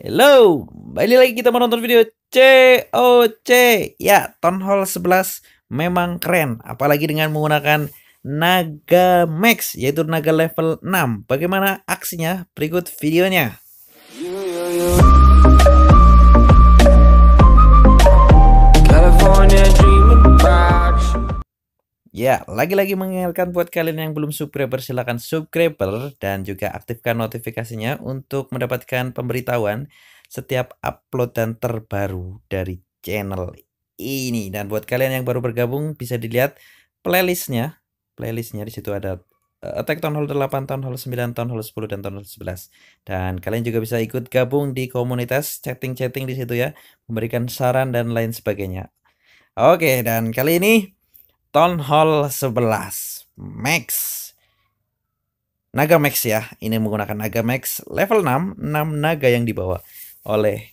Hello, balik lagi kita menonton video COC. Ya, Town Hall 11 memang keren, apalagi dengan menggunakan Naga Max, yaitu Naga level 6. Bagaimana aksinya? Berikut videonya. Ya, lagi-lagi mengingatkan buat kalian yang belum subscriber, silahkan subscriber dan juga aktifkan notifikasinya untuk mendapatkan pemberitahuan setiap uploadan terbaru dari channel ini. Dan buat kalian yang baru bergabung bisa dilihat playlistnya. Playlistnya di situ ada eh, Attack Town Hall 8, Town Hall 9, Town Hall 10, dan Town Hall 11. Dan kalian juga bisa ikut gabung di komunitas chatting-chatting di situ ya. Memberikan saran dan lain sebagainya. Oke, dan kali ini Town Hall 11 Max Naga Max ya ini menggunakan Naga Max level 6 6 naga yang dibawa oleh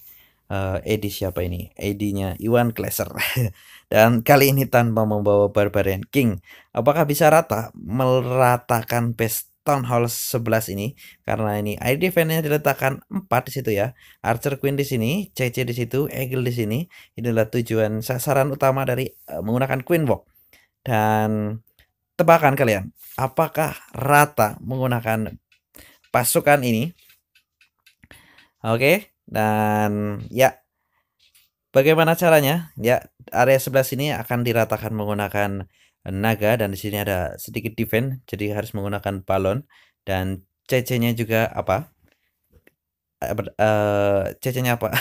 uh, eh, Edi siapa ini Edinya Iwan Glaser dan kali ini tanpa membawa Barbarian King apakah bisa rata meratakan base Town Hall 11 ini karena ini air defense-nya diletakkan 4 di situ ya. Archer Queen di sini, CC di situ, Eagle di sini. inilah tujuan sasaran utama dari uh, menggunakan Queen Box dan tebakan kalian, apakah Rata menggunakan pasukan ini? Oke, dan ya bagaimana caranya? Ya, area sebelah sini akan diratakan menggunakan naga dan di sini ada sedikit defense, jadi harus menggunakan balon dan CC-nya juga apa? Uh, eh, eh, CC-nya apa?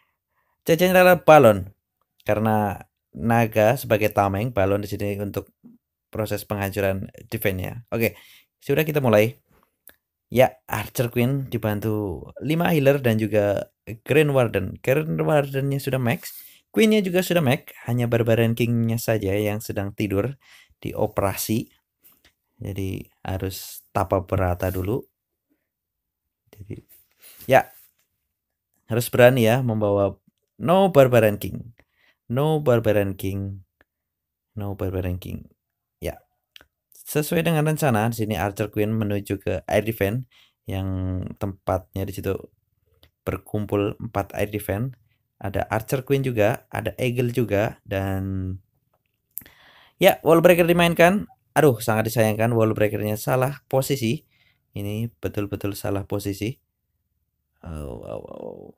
CC-nya adalah balon karena naga sebagai tameng balon di sini untuk proses penghancuran defense ya. Oke, sudah kita mulai. Ya, Archer Queen dibantu 5 healer dan juga Green Warden. Green Wardennya sudah max, Queennya juga sudah max, hanya Barbarian Kingnya saja yang sedang tidur di operasi. Jadi harus tapa berata dulu. Jadi ya harus berani ya membawa no Barbarian King no barbarian king no barbarian king ya sesuai dengan rencana di sini archer queen menuju ke air defense yang tempatnya di situ berkumpul empat air defense ada archer queen juga ada eagle juga dan ya wall breaker dimainkan aduh sangat disayangkan wall breakernya salah posisi ini betul-betul salah posisi oh, oh, oh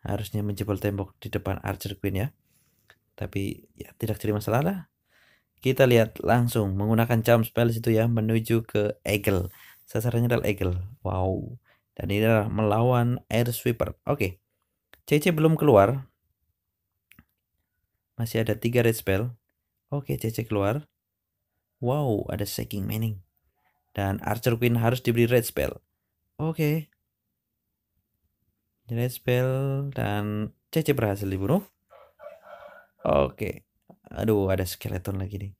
harusnya menjebol tembok di depan Archer Queen ya. Tapi ya tidak jadi masalah lah. Kita lihat langsung menggunakan jump spell situ ya menuju ke Eagle. Sasarannya adalah Eagle. Wow. Dan ini adalah melawan Air Sweeper. Oke. Okay. CC belum keluar. Masih ada tiga red spell. Oke, okay, CC keluar. Wow, ada Shaking meaning. Dan Archer Queen harus diberi red spell. Oke. Okay. Jenis Spell dan Cece berhasil dibunuh. Oke. Aduh, ada skeleton lagi nih.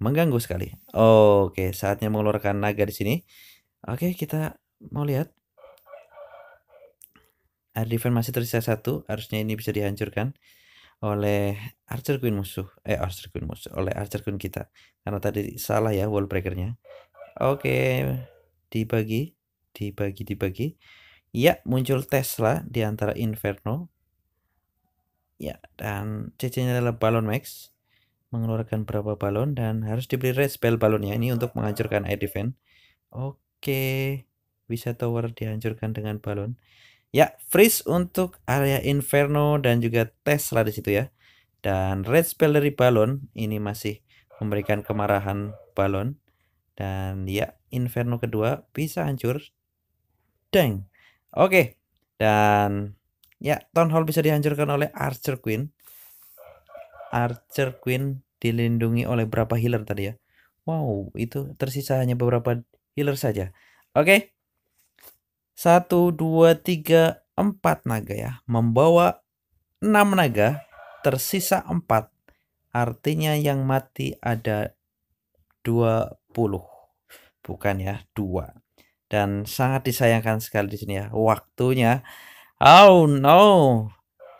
Mengganggu sekali. Oke, saatnya mengeluarkan naga di sini. Oke, kita mau lihat. Ada defense masih tersisa satu. Harusnya ini bisa dihancurkan oleh Archer Queen musuh. Eh, Archer Queen musuh. Oleh Archer Queen kita. Karena tadi salah ya wall breakernya. Oke, dibagi. Dibagi, dibagi. Ya, muncul Tesla di antara Inferno. Ya, dan CC-nya adalah Balon Max. Mengeluarkan berapa balon dan harus diberi red spell balonnya ini untuk menghancurkan air defense. Oke, bisa tower dihancurkan dengan balon. Ya, freeze untuk area Inferno dan juga Tesla di situ ya. Dan red spell dari balon ini masih memberikan kemarahan balon. Dan ya, Inferno kedua bisa hancur. Dang! Oke, dan ya Town Hall bisa dihancurkan oleh Archer Queen. Archer Queen dilindungi oleh berapa healer tadi ya? Wow, itu tersisa hanya beberapa healer saja. Oke. satu dua tiga empat naga ya. Membawa enam naga, tersisa empat Artinya yang mati ada dua puluh Bukan ya, dua dan sangat disayangkan sekali di sini ya waktunya oh no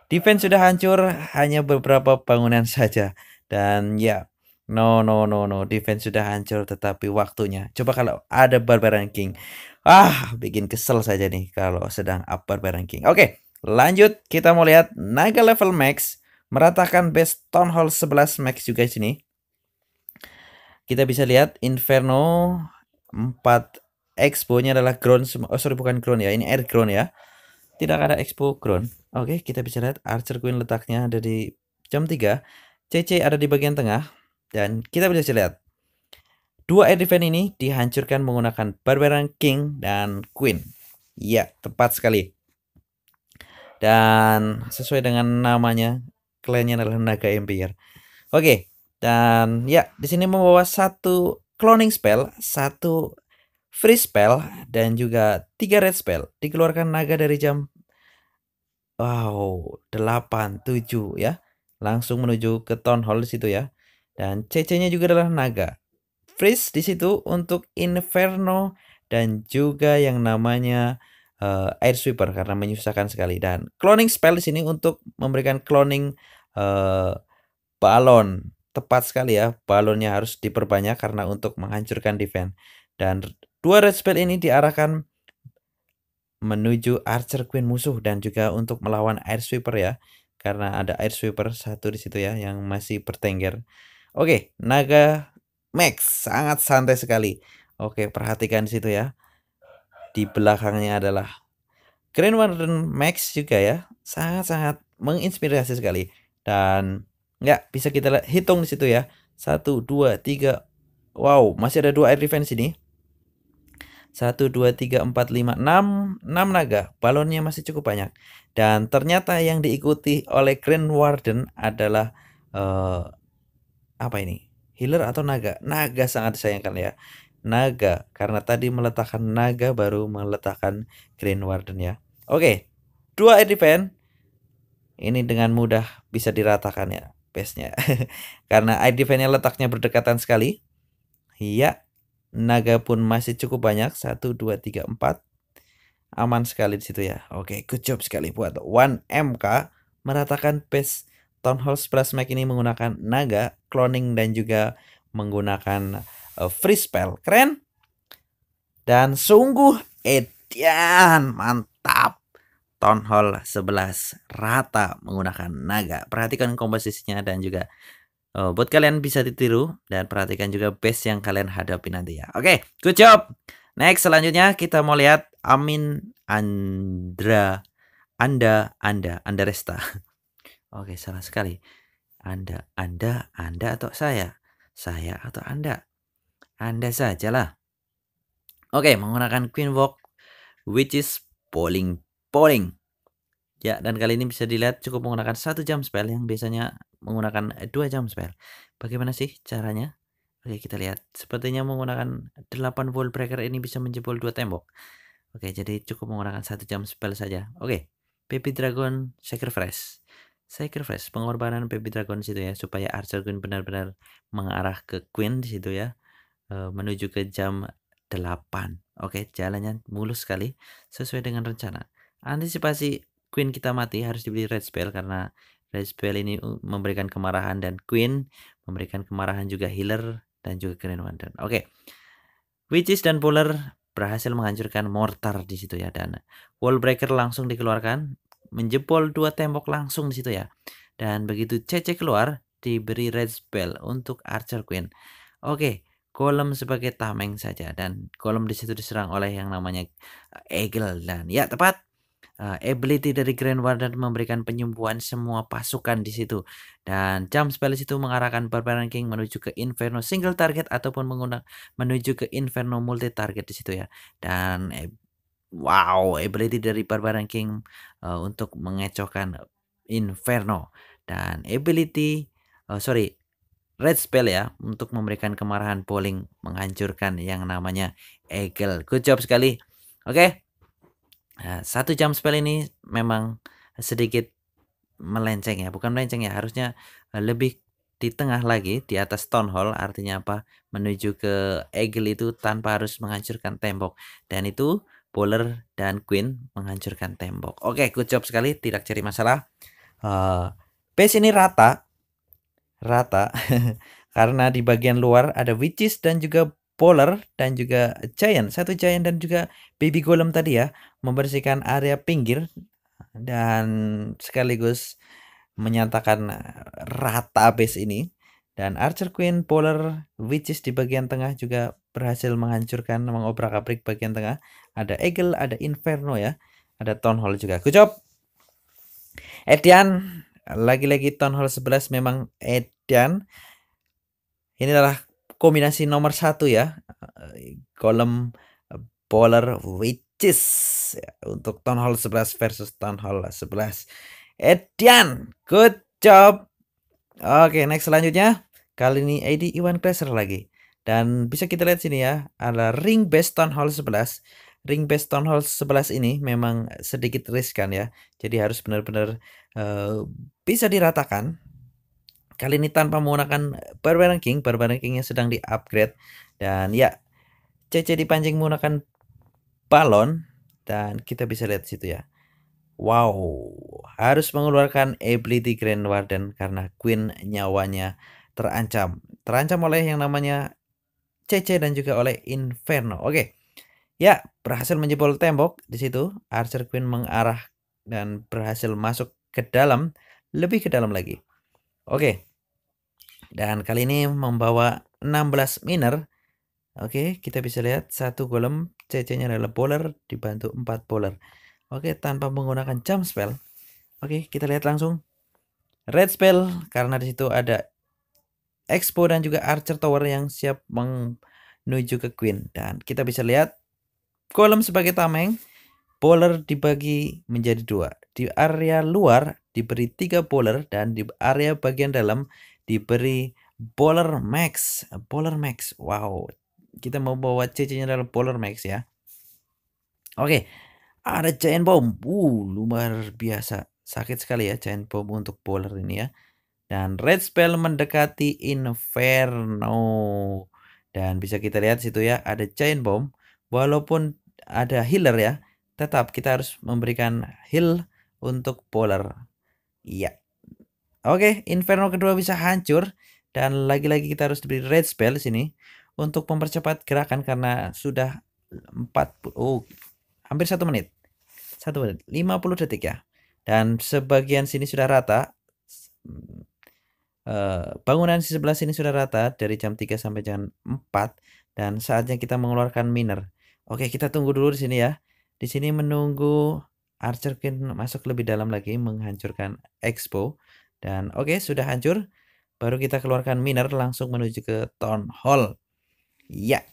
defense sudah hancur hanya beberapa bangunan saja dan ya No, no, no, no. Defense sudah hancur tetapi waktunya. Coba kalau ada barbaran King. Ah, bikin kesel saja nih kalau sedang up barbaran King. Oke, lanjut. Kita mau lihat naga level max. Meratakan base Town Hall 11 max juga sini. Kita bisa lihat Inferno 4 expo-nya adalah ground oh sorry bukan ground ya ini air ground ya tidak ada expo ground oke okay, kita bisa lihat archer queen letaknya ada di jam 3 cc ada di bagian tengah dan kita bisa lihat dua air defense ini dihancurkan menggunakan barbarian king dan queen ya tepat sekali dan sesuai dengan namanya klannya adalah naga empire oke okay, dan ya di sini membawa satu cloning spell satu free spell dan juga tiga red spell. Dikeluarkan naga dari jam wow, 8 7 ya. Langsung menuju ke town hall situ ya. Dan CC-nya juga adalah naga. Freeze di situ untuk Inferno dan juga yang namanya uh, air sweeper karena menyusahkan sekali dan cloning spell di sini untuk memberikan cloning uh, balon tepat sekali ya balonnya harus diperbanyak karena untuk menghancurkan defense dan Dua red spell ini diarahkan menuju archer queen musuh dan juga untuk melawan air sweeper ya. Karena ada air sweeper satu di situ ya yang masih bertengger. Oke, naga max sangat santai sekali. Oke, perhatikan di situ ya. Di belakangnya adalah Green Warden Max juga ya. Sangat-sangat menginspirasi sekali. Dan ya, bisa kita hitung di situ ya. Satu, dua, tiga. Wow, masih ada dua air defense ini. 1, 2, 3, 4, 5, 6, 6 naga. Balonnya masih cukup banyak. Dan ternyata yang diikuti oleh Grand Warden adalah uh, apa ini? Healer atau naga? Naga sangat disayangkan ya. Naga karena tadi meletakkan naga baru meletakkan Grand Warden ya. Oke, dua defense ini dengan mudah bisa diratakan ya base-nya. Karena ID defense nya letaknya berdekatan sekali. Iya. Naga pun masih cukup banyak. satu dua tiga empat Aman sekali di situ ya. Oke, good job sekali buat 1MK meratakan base Town Hall Splash Mac ini menggunakan naga, cloning, dan juga menggunakan uh, free spell. Keren! Dan sungguh edian, mantap! Town Hall 11 rata menggunakan naga. Perhatikan komposisinya dan juga Oh, buat kalian bisa ditiru dan perhatikan juga base yang kalian hadapi nanti ya. Oke, okay, good job. Next selanjutnya kita mau lihat Amin Andra Anda Anda Anda Resta. Oke, okay, salah sekali. Anda Anda Anda atau saya? Saya atau Anda? Anda sajalah. Oke, okay, menggunakan Queen Walk which is polling polling. Ya, dan kali ini bisa dilihat cukup menggunakan satu jam spell yang biasanya menggunakan dua jam spell. Bagaimana sih caranya? Oke, kita lihat. Sepertinya menggunakan 8 volt breaker ini bisa menjebol dua tembok. Oke, jadi cukup menggunakan satu jam spell saja. Oke, Baby Dragon Sacrifice. Sacrifice, pengorbanan Baby Dragon situ ya, supaya Archer Queen benar-benar mengarah ke Queen di situ ya, eh, menuju ke jam 8. Oke, jalannya mulus sekali sesuai dengan rencana. Antisipasi Queen kita mati harus dibeli red spell karena Red spell ini uh, memberikan kemarahan dan Queen memberikan kemarahan juga healer dan juga Green Wonder. Oke. Okay. Witches dan Puller berhasil menghancurkan mortar di situ ya dan Breaker langsung dikeluarkan menjebol dua tembok langsung di situ ya dan begitu CC keluar diberi red spell untuk Archer Queen. Oke, okay, Golem sebagai tameng saja dan Golem di situ diserang oleh yang namanya Eagle dan ya tepat uh, ability dari Grand Warden memberikan penyembuhan semua pasukan di situ. Dan jam spell itu mengarahkan Barbarian King menuju ke Inferno single target ataupun menggunakan menuju ke Inferno multi target di situ ya. Dan eh, wow, ability dari Barbarian King uh, untuk mengecohkan Inferno dan ability uh, sorry Red Spell ya untuk memberikan kemarahan bowling menghancurkan yang namanya Eagle. Good job sekali. Oke, okay? Nah, satu jam spell ini memang sedikit melenceng ya, bukan melenceng ya, harusnya lebih di tengah lagi di atas town hall artinya apa menuju ke eagle itu tanpa harus menghancurkan tembok dan itu bowler dan queen menghancurkan tembok oke okay, good job sekali tidak cari masalah uh, base ini rata rata karena di bagian luar ada witches dan juga Polar dan juga Giant. Satu Giant dan juga Baby Golem tadi ya membersihkan area pinggir dan sekaligus menyatakan eh, rata base ini. Dan Archer Queen Polar Witches di bagian tengah juga berhasil menghancurkan mengobrak-abrik bagian tengah. Ada Eagle, ada Inferno ya. Ada Town Hall juga. Good job. Edian lagi-lagi Town Hall 11 memang Edian. Ini adalah kombinasi nomor satu ya kolom eh, polar eh, witches ya, untuk Town Hall 11 versus Town Hall 11 Edian good job oke next selanjutnya kali ini ID Iwan Kleser lagi dan bisa kita lihat sini ya ada ring base Town Hall 11 ring base Town Hall 11 ini memang sedikit riskan ya jadi harus benar-benar uh, bisa diratakan Kali ini tanpa menggunakan bar ranking, bar ranking yang sedang di-upgrade. Dan ya, CC dipancing menggunakan balon. Dan kita bisa lihat situ ya. Wow, harus mengeluarkan ability Grand Warden karena Queen nyawanya terancam. Terancam oleh yang namanya CC dan juga oleh Inferno. Oke. Ya, berhasil menjebol tembok di situ. Archer Queen mengarah dan berhasil masuk ke dalam, lebih ke dalam lagi. Oke. Okay. Dan kali ini membawa 16 miner. Oke, kita bisa lihat satu golem CC-nya adalah bowler dibantu 4 bowler. Oke, tanpa menggunakan jump spell. Oke, kita lihat langsung. Red spell karena di situ ada Expo dan juga Archer Tower yang siap menuju ke Queen. Dan kita bisa lihat kolom sebagai tameng, polar dibagi menjadi dua. Di area luar diberi tiga bowler dan di area bagian dalam diberi Bowler Max. Bowler Max. Wow. Kita mau bawa CC-nya adalah Bowler Max ya. Oke. Okay. Ada Giant Bomb. Uh, luar biasa. Sakit sekali ya Giant Bomb untuk bowler ini ya. Dan Red Spell mendekati Inferno. Dan bisa kita lihat situ ya. Ada Giant Bomb. Walaupun ada healer ya. Tetap kita harus memberikan heal untuk polar Iya. Oke, Inferno kedua bisa hancur dan lagi-lagi kita harus diberi red spell di sini untuk mempercepat gerakan karena sudah 40 oh, hampir satu menit. satu menit, 50 detik ya. Dan sebagian sini sudah rata. Uh, bangunan di sebelah sini sudah rata dari jam 3 sampai jam 4 dan saatnya kita mengeluarkan miner. Oke, kita tunggu dulu di sini ya. Di sini menunggu Archer King masuk lebih dalam lagi menghancurkan Expo. Dan oke okay, sudah hancur. Baru kita keluarkan miner langsung menuju ke town hall. Ya.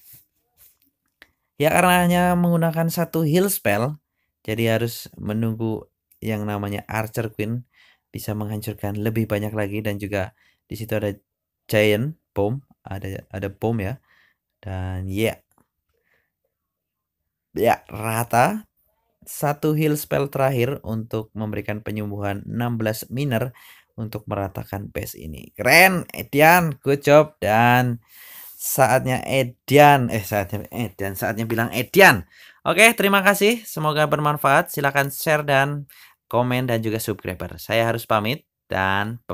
Ya karena hanya menggunakan satu heal spell. Jadi harus menunggu yang namanya Archer Queen bisa menghancurkan lebih banyak lagi dan juga disitu ada giant bomb, ada ada bom ya. Dan ya. Yeah. Ya, rata satu heal spell terakhir untuk memberikan penyembuhan 16 miner untuk meratakan base ini. Keren, Edian, good job dan saatnya Edian, eh saatnya Edian, eh, saatnya bilang Edian. Oke, terima kasih. Semoga bermanfaat. silakan share dan komen dan juga subscriber. Saya harus pamit dan